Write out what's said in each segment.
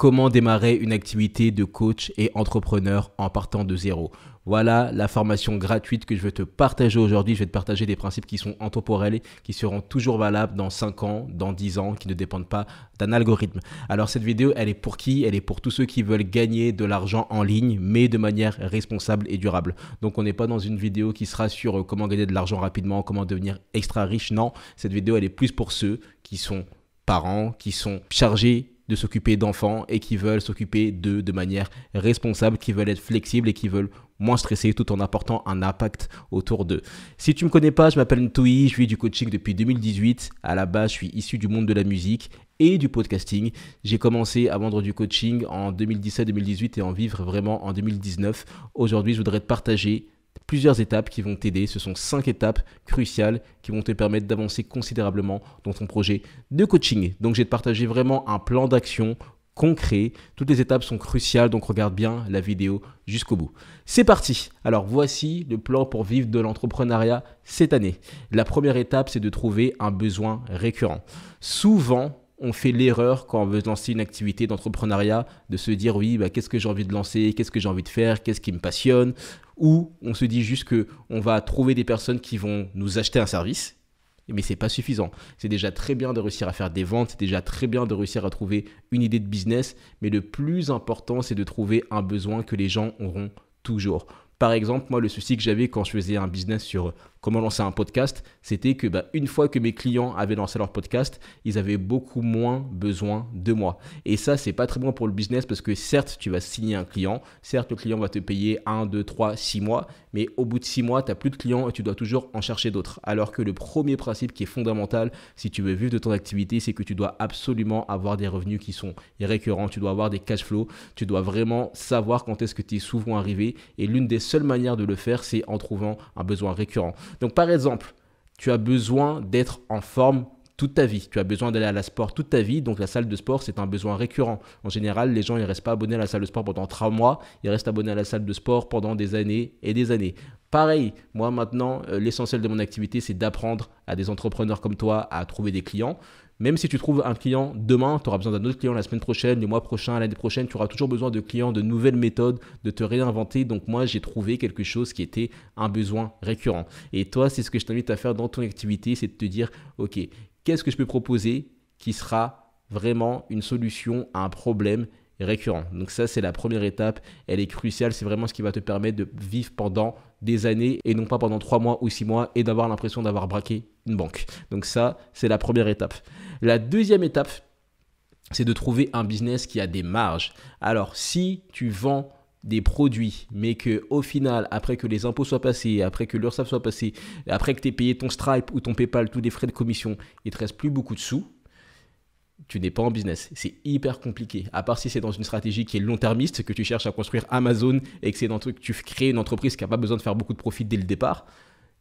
Comment démarrer une activité de coach et entrepreneur en partant de zéro Voilà la formation gratuite que je vais te partager aujourd'hui. Je vais te partager des principes qui sont intemporels, qui seront toujours valables dans 5 ans, dans 10 ans, qui ne dépendent pas d'un algorithme. Alors cette vidéo, elle est pour qui Elle est pour tous ceux qui veulent gagner de l'argent en ligne, mais de manière responsable et durable. Donc on n'est pas dans une vidéo qui sera sur euh, comment gagner de l'argent rapidement, comment devenir extra riche. Non, cette vidéo, elle est plus pour ceux qui sont parents, qui sont chargés de s'occuper d'enfants et qui veulent s'occuper d'eux de manière responsable, qui veulent être flexibles et qui veulent moins stresser tout en apportant un impact autour d'eux. Si tu ne me connais pas, je m'appelle Ntoui, je vis du coaching depuis 2018. À la base, je suis issu du monde de la musique et du podcasting. J'ai commencé à vendre du coaching en 2017-2018 et en vivre vraiment en 2019. Aujourd'hui, je voudrais te partager plusieurs étapes qui vont t'aider. Ce sont cinq étapes cruciales qui vont te permettre d'avancer considérablement dans ton projet de coaching. Donc, j'ai partager vraiment un plan d'action concret. Toutes les étapes sont cruciales, donc regarde bien la vidéo jusqu'au bout. C'est parti Alors voici le plan pour vivre de l'entrepreneuriat cette année. La première étape, c'est de trouver un besoin récurrent. Souvent, on fait l'erreur quand on veut lancer une activité d'entrepreneuriat de se dire oui, bah, qu'est-ce que j'ai envie de lancer, qu'est-ce que j'ai envie de faire, qu'est-ce qui me passionne, ou on se dit juste que on va trouver des personnes qui vont nous acheter un service. Mais c'est pas suffisant. C'est déjà très bien de réussir à faire des ventes, c'est déjà très bien de réussir à trouver une idée de business, mais le plus important, c'est de trouver un besoin que les gens auront toujours. Par exemple, moi, le souci que j'avais quand je faisais un business sur comment lancer un podcast, c'était que bah, une fois que mes clients avaient lancé leur podcast, ils avaient beaucoup moins besoin de moi. Et ça, c'est pas très bon pour le business parce que certes, tu vas signer un client, certes, le client va te payer 1, 2, 3, 6 mois, mais au bout de 6 mois, tu n'as plus de clients et tu dois toujours en chercher d'autres. Alors que le premier principe qui est fondamental si tu veux vivre de ton activité, c'est que tu dois absolument avoir des revenus qui sont récurrents, tu dois avoir des cash flows, tu dois vraiment savoir quand est-ce que tu es souvent arrivé. Et l'une des seules manières de le faire, c'est en trouvant un besoin récurrent. Donc par exemple, tu as besoin d'être en forme toute ta vie. Tu as besoin d'aller à la sport toute ta vie, donc la salle de sport, c'est un besoin récurrent. En général, les gens, ils restent pas abonnés à la salle de sport pendant trois mois, ils restent abonnés à la salle de sport pendant des années et des années. Pareil, moi maintenant, euh, l'essentiel de mon activité, c'est d'apprendre à des entrepreneurs comme toi à trouver des clients. Même si tu trouves un client demain, tu auras besoin d'un autre client la semaine prochaine, le mois prochain, l'année prochaine, tu auras toujours besoin de clients, de nouvelles méthodes, de te réinventer. Donc moi, j'ai trouvé quelque chose qui était un besoin récurrent. Et toi, c'est ce que je t'invite à faire dans ton activité, c'est de te dire, OK, qu'est-ce que je peux proposer qui sera vraiment une solution à un problème récurrent. Donc ça, c'est la première étape, elle est cruciale, c'est vraiment ce qui va te permettre de vivre pendant des années et non pas pendant 3 mois ou six mois et d'avoir l'impression d'avoir braqué une banque. Donc ça, c'est la première étape. La deuxième étape, c'est de trouver un business qui a des marges. Alors si tu vends des produits, mais que au final, après que les impôts soient passés, après que l'URSSAF soit passé, après que tu aies payé ton Stripe ou ton PayPal, tous les frais de commission, il te reste plus beaucoup de sous, tu n'es pas en business. C'est hyper compliqué. À part si c'est dans une stratégie qui est long-termiste, que tu cherches à construire Amazon et que c'est dans le truc, tu crées une entreprise qui n'a pas besoin de faire beaucoup de profit dès le départ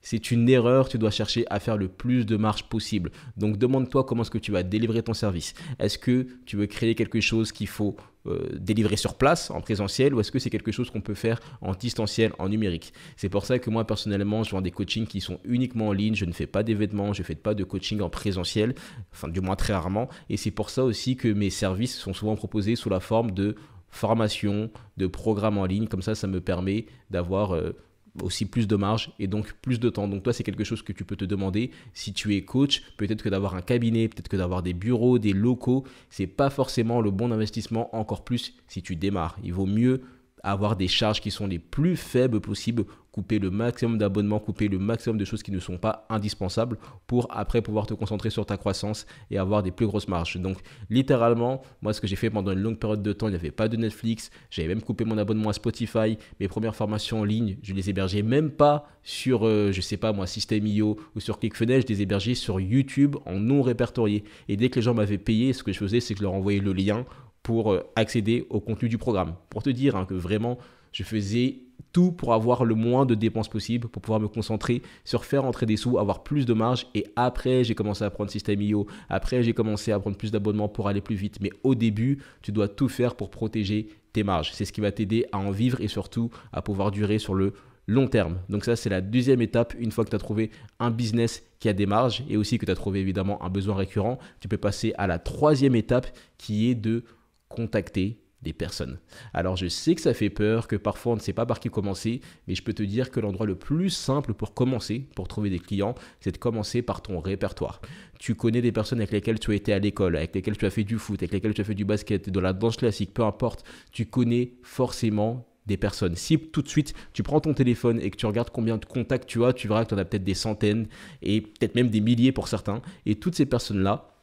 c'est une erreur, tu dois chercher à faire le plus de marches possible. Donc demande-toi comment est-ce que tu vas délivrer ton service. Est-ce que tu veux créer quelque chose qu'il faut euh, délivrer sur place en présentiel ou est-ce que c'est quelque chose qu'on peut faire en distanciel, en numérique C'est pour ça que moi personnellement, je vends des coachings qui sont uniquement en ligne, je ne fais pas d'événements, je ne fais pas de coaching en présentiel, enfin du moins très rarement, et c'est pour ça aussi que mes services sont souvent proposés sous la forme de formation, de programmes en ligne, comme ça ça me permet d'avoir... Euh, aussi plus de marge et donc plus de temps. Donc toi, c'est quelque chose que tu peux te demander si tu es coach. Peut-être que d'avoir un cabinet, peut-être que d'avoir des bureaux, des locaux, c'est pas forcément le bon investissement. Encore plus si tu démarres. Il vaut mieux avoir des charges qui sont les plus faibles possibles, couper le maximum d'abonnements, couper le maximum de choses qui ne sont pas indispensables pour après pouvoir te concentrer sur ta croissance et avoir des plus grosses marges. Donc littéralement, moi ce que j'ai fait pendant une longue période de temps, il n'y avait pas de Netflix, j'avais même coupé mon abonnement à Spotify, mes premières formations en ligne, je les hébergeais même pas sur, je euh, je sais pas moi, System.io ou sur ClickFunnels, je les hébergeais sur YouTube en non répertorié. Et dès que les gens m'avaient payé, ce que je faisais, c'est que je leur envoyais le lien pour euh, accéder au contenu du programme. Pour te dire hein, que vraiment, je faisais tout pour avoir le moins de dépenses possible, pour pouvoir me concentrer sur faire entrer des sous, avoir plus de marge. Et après, j'ai commencé à prendre System.io. Après, j'ai commencé à prendre plus d'abonnements pour aller plus vite. Mais au début, tu dois tout faire pour protéger tes marges. C'est ce qui va t'aider à en vivre et surtout à pouvoir durer sur le long terme. Donc ça, c'est la deuxième étape. Une fois que tu as trouvé un business qui a des marges et aussi que tu as trouvé évidemment un besoin récurrent, tu peux passer à la troisième étape qui est de contacter des personnes. Alors je sais que ça fait peur, que parfois on ne sait pas par qui commencer, mais je peux te dire que l'endroit le plus simple pour commencer, pour trouver des clients, c'est de commencer par ton répertoire. Tu connais des personnes avec lesquelles tu as été à l'école, avec lesquelles tu as fait du foot, avec lesquelles tu as fait du basket, de la danse classique, peu importe, tu connais forcément des personnes. Si tout de suite tu prends ton téléphone et que tu regardes combien de contacts tu as, tu verras que tu en as peut-être des centaines et peut-être même des milliers pour certains. Et toutes ces personnes-là,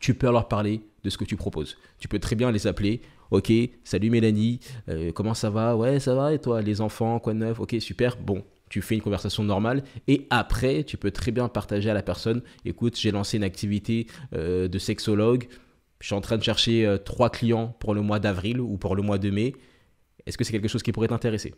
tu peux leur parler de ce que tu proposes. Tu peux très bien les appeler. Ok, salut Mélanie, euh, comment ça va Ouais, ça va. Et toi, les enfants, quoi de neuf Ok, super. Bon, tu fais une conversation normale et après, tu peux très bien partager à la personne. Écoute, j'ai lancé une activité euh, de sexologue. Je suis en train de chercher euh, trois clients pour le mois d'avril ou pour le mois de mai. Est-ce que c'est quelque chose qui pourrait t'intéresser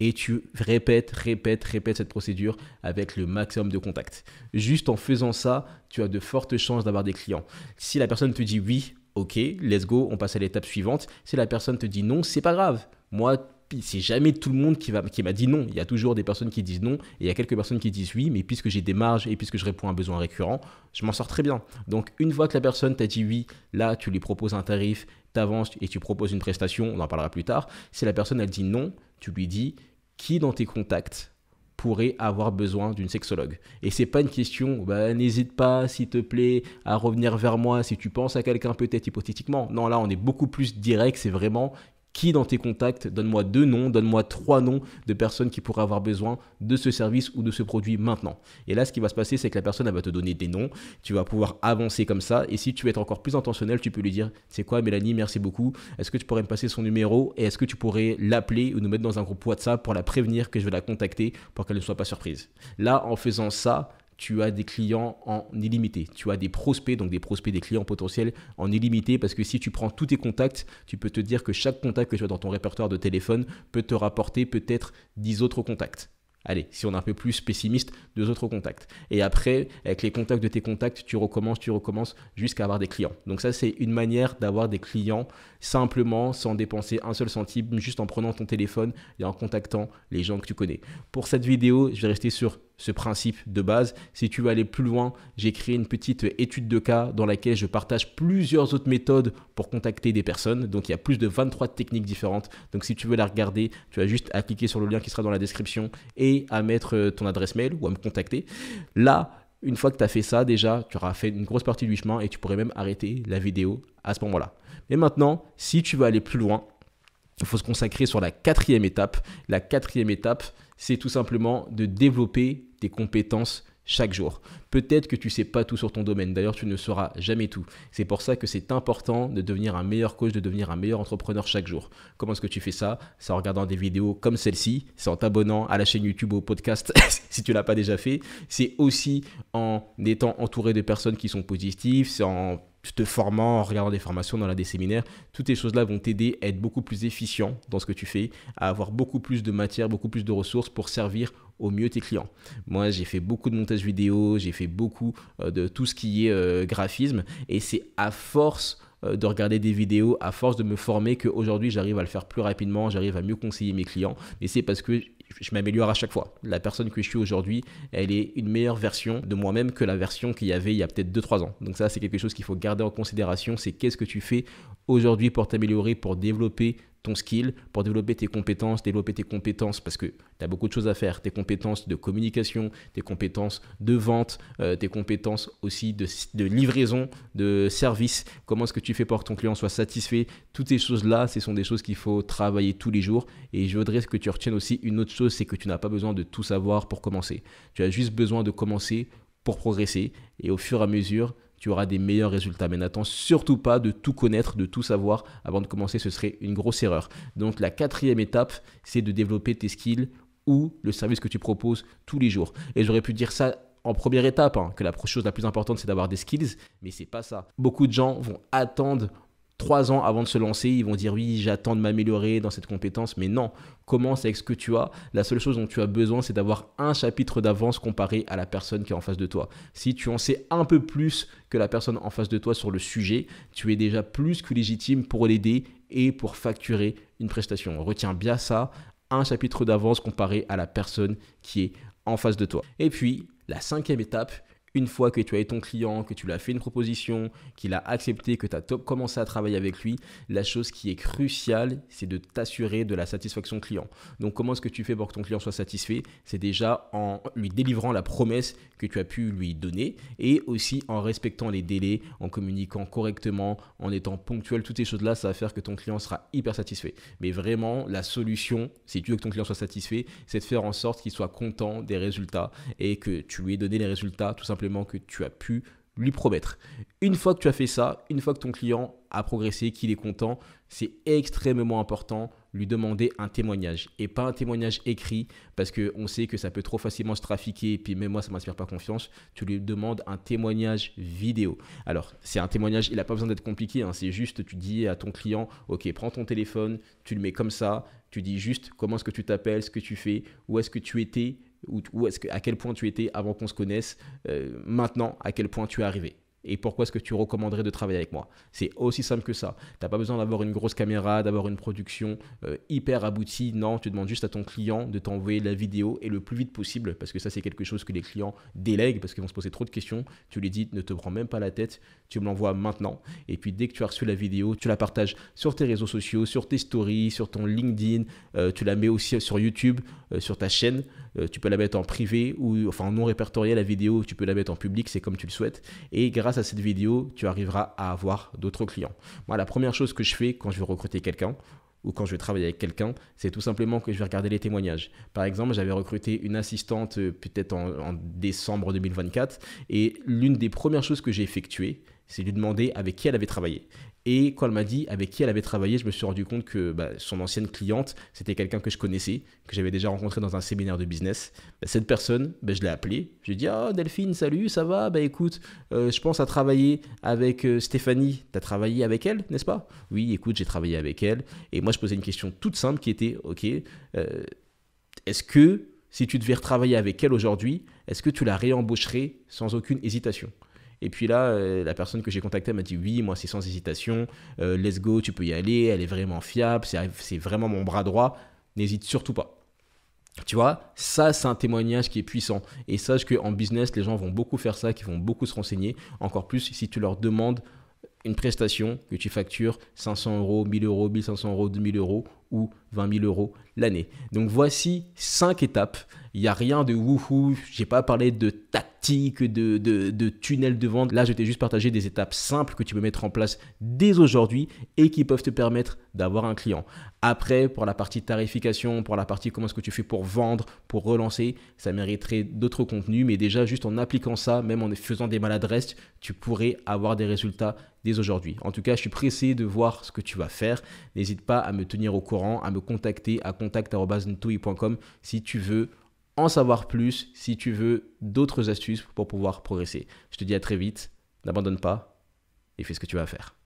et tu répètes, répètes, répètes cette procédure avec le maximum de contacts. Juste en faisant ça, tu as de fortes chances d'avoir des clients. Si la personne te dit oui, ok, let's go, on passe à l'étape suivante. Si la personne te dit non, c'est pas grave. Moi, c'est jamais tout le monde qui m'a qui dit non. Il y a toujours des personnes qui disent non et il y a quelques personnes qui disent oui, mais puisque j'ai des marges et puisque je réponds à un besoin récurrent, je m'en sors très bien. Donc une fois que la personne t'a dit oui, là tu lui proposes un tarif, avances et tu proposes une prestation, on en parlera plus tard. Si la personne elle dit non, tu lui dis qui dans tes contacts pourrait avoir besoin d'une sexologue. Et c'est pas une question, bah, n'hésite pas, s'il te plaît, à revenir vers moi si tu penses à quelqu'un peut-être hypothétiquement. Non, là, on est beaucoup plus direct, c'est vraiment qui dans tes contacts Donne-moi deux noms, donne-moi trois noms de personnes qui pourraient avoir besoin de ce service ou de ce produit maintenant. Et là, ce qui va se passer, c'est que la personne, elle va te donner des noms. Tu vas pouvoir avancer comme ça. Et si tu veux être encore plus intentionnel, tu peux lui dire C'est quoi, Mélanie Merci beaucoup. Est-ce que tu pourrais me passer son numéro Et est-ce que tu pourrais l'appeler ou nous mettre dans un groupe WhatsApp pour la prévenir que je vais la contacter pour qu'elle ne soit pas surprise Là, en faisant ça, tu as des clients en illimité. Tu as des prospects, donc des prospects, des clients potentiels en illimité, parce que si tu prends tous tes contacts, tu peux te dire que chaque contact que tu as dans ton répertoire de téléphone peut te rapporter peut-être 10 autres contacts. Allez, si on est un peu plus pessimiste, deux autres contacts. Et après, avec les contacts de tes contacts, tu recommences, tu recommences jusqu'à avoir des clients. Donc ça, c'est une manière d'avoir des clients simplement, sans dépenser un seul centime, juste en prenant ton téléphone et en contactant les gens que tu connais. Pour cette vidéo, je vais rester sur ce principe de base. Si tu veux aller plus loin, j'ai créé une petite étude de cas dans laquelle je partage plusieurs autres méthodes pour contacter des personnes. Donc il y a plus de 23 techniques différentes. Donc si tu veux la regarder, tu as juste à cliquer sur le lien qui sera dans la description et à mettre euh, ton adresse mail ou à me contacter. Là, une fois que tu as fait ça, déjà, tu auras fait une grosse partie du chemin et tu pourrais même arrêter la vidéo à ce moment-là. Mais maintenant, si tu veux aller plus loin, il faut se consacrer sur la quatrième étape. La quatrième étape, c'est tout simplement de développer tes compétences chaque jour. Peut-être que tu sais pas tout sur ton domaine, d'ailleurs tu ne sauras jamais tout. C'est pour ça que c'est important de devenir un meilleur coach, de devenir un meilleur entrepreneur chaque jour. Comment est-ce que tu fais ça C'est en regardant des vidéos comme celle-ci, c'est en t'abonnant à la chaîne YouTube au podcast si tu l'as pas déjà fait, c'est aussi en étant entouré de personnes qui sont positives, c'est en te formant, en regardant des formations, dans la des séminaires, toutes ces choses-là vont t'aider à être beaucoup plus efficient dans ce que tu fais, à avoir beaucoup plus de matière, beaucoup plus de ressources pour servir au mieux tes clients. Moi, j'ai fait beaucoup de montage vidéo, j'ai fait beaucoup euh, de tout ce qui est euh, graphisme, et c'est à force euh, de regarder des vidéos, à force de me former, qu'aujourd'hui j'arrive à le faire plus rapidement, j'arrive à mieux conseiller mes clients, mais c'est parce que je m'améliore à chaque fois. La personne que je suis aujourd'hui, elle est une meilleure version de moi-même que la version qu'il y avait il y a peut-être 2-3 ans. Donc ça, c'est quelque chose qu'il faut garder en considération, c'est qu'est-ce que tu fais aujourd'hui pour t'améliorer, pour développer ton skill, pour développer tes compétences, développer tes compétences parce que tu as beaucoup de choses à faire, tes compétences de communication, tes compétences de vente, euh, tes compétences aussi de, livraison, de service, comment est-ce que tu fais pour que ton client soit satisfait, toutes ces choses-là, ce sont des choses qu'il faut travailler tous les jours et je voudrais que tu retiennes aussi une autre chose, c'est que tu n'as pas besoin de tout savoir pour commencer. Tu as juste besoin de commencer pour progresser et au fur et à mesure, tu auras des meilleurs résultats. Mais n'attends surtout pas de tout connaître, de tout savoir avant de commencer, ce serait une grosse erreur. Donc la quatrième étape, c'est de développer tes skills ou le service que tu proposes tous les jours. Et j'aurais pu dire ça en première étape, hein, que la chose la plus importante, c'est d'avoir des skills, mais c'est pas ça. Beaucoup de gens vont attendre trois ans avant de se lancer, ils vont dire oui, j'attends de m'améliorer dans cette compétence, mais non, commence avec ce que tu as. La seule chose dont tu as besoin, c'est d'avoir un chapitre d'avance comparé à la personne qui est en face de toi. Si tu en sais un peu plus que la personne en face de toi sur le sujet, tu es déjà plus que légitime pour l'aider et pour facturer une prestation. Retiens bien ça, un chapitre d'avance comparé à la personne qui est en face de toi. Et puis, la cinquième étape, une fois que tu as eu ton client, que tu lui as fait une proposition, qu'il a accepté, que tu as commencé à travailler avec lui, la chose qui est cruciale, c'est de t'assurer de la satisfaction client. Donc comment est-ce que tu fais pour que ton client soit satisfait C'est déjà en lui délivrant la promesse que tu as pu lui donner et aussi en respectant les délais, en communiquant correctement, en étant ponctuel, toutes ces choses-là, ça va faire que ton client sera hyper satisfait. Mais vraiment, la solution, si tu veux que ton client soit satisfait, c'est de faire en sorte qu'il soit content des résultats et que tu lui aies donné les résultats tout simplement que tu as pu lui promettre. Une fois que tu as fait ça, une fois que ton client a progressé, qu'il est content, c'est extrêmement important lui demander un témoignage et pas un témoignage écrit parce que on sait que ça peut trop facilement se trafiquer et puis même moi ça m'inspire pas confiance. Tu lui demandes un témoignage vidéo. Alors c'est un témoignage, il n'a pas besoin d'être compliqué, hein. c'est juste tu dis à ton client, ok prends ton téléphone, tu le mets comme ça, tu dis juste comment est-ce que tu t'appelles, ce que tu fais, où est-ce que tu étais, ou, est-ce que, à quel point tu étais avant qu'on se connaisse, euh, maintenant, à quel point tu es arrivé et pourquoi est-ce que tu recommanderais de travailler avec moi. C'est aussi simple que ça. Tu n'as pas besoin d'avoir une grosse caméra, d'avoir une production euh, hyper aboutie. Non, tu demandes juste à ton client de t'envoyer la vidéo et le plus vite possible parce que ça, c'est quelque chose que les clients délèguent parce qu'ils vont se poser trop de questions. Tu lui dis, ne te prends même pas la tête, tu me l'envoies maintenant. Et puis, dès que tu as reçu la vidéo, tu la partages sur tes réseaux sociaux, sur tes stories, sur ton LinkedIn. Euh, tu la mets aussi sur YouTube, euh, sur ta chaîne. tu peux la mettre en privé ou enfin non répertorié la vidéo, tu peux la mettre en public, c'est comme tu le souhaites. Et grâce à cette vidéo, tu arriveras à avoir d'autres clients. Moi, la première chose que je fais quand je veux recruter quelqu'un, ou quand je vais travailler avec quelqu'un, c'est tout simplement que je vais regarder les témoignages. Par exemple, j'avais recruté une assistante euh, peut-être en décembre 2024, et l'une des premières choses que j'ai effectuées, c'est lui demander avec qui elle avait travaillé. Et quand elle m'a dit avec qui elle avait travaillé, je me suis rendu compte que bah, son ancienne cliente, c'était quelqu'un que je connaissais, que j'avais déjà rencontré dans un séminaire de business. Bah, cette personne, bah, je l'ai appelée. Je lui ai dit Oh Delphine, salut, ça va Bah écoute, euh, je pense à travailler avec euh, Stéphanie. T'as travaillé avec elle, n'est-ce pas Oui, écoute, j'ai travaillé avec elle. Et moi, je posais une question toute simple qui était Ok, euh, est-ce que si tu devais retravailler avec elle aujourd'hui, est-ce que tu la réembaucherais sans aucune hésitation et puis là, euh, la personne que j'ai contactée m'a dit oui, moi c'est sans hésitation, euh, let's go, tu peux y aller, elle est vraiment fiable, c'est vraiment mon bras droit, n'hésite surtout pas. Tu vois, ça c'est un témoignage qui est puissant. Et sache qu'en business, les gens vont beaucoup faire ça, qui vont beaucoup se renseigner, encore plus si tu leur demandes une prestation que tu factures 500 euros, 1000 euros, 1500 euros, 2000 euros ou 20 000 euros l'année. Donc voici 5 étapes. Il n'y a rien de wouhou, j'ai pas parlé de tac que de, tunnels de vente. Là, je t'ai juste partagé des étapes simples que tu peux mettre en place dès aujourd'hui et qui peuvent te permettre d'avoir un client. Après, pour la partie tarification, pour la partie comment est-ce que tu fais pour vendre, pour relancer, ça mériterait d'autres contenus. Mais déjà, juste en appliquant ça, même en faisant des maladresses, tu pourrais avoir des résultats dès aujourd'hui. En tout cas, je suis pressé de voir ce que tu vas faire. N'hésite pas à me tenir au courant, à me contacter à contact.com si tu veux en savoir plus si tu veux d'autres astuces pour pouvoir progresser. Je te dis à très vite, n'abandonne pas et fais ce que tu vas faire.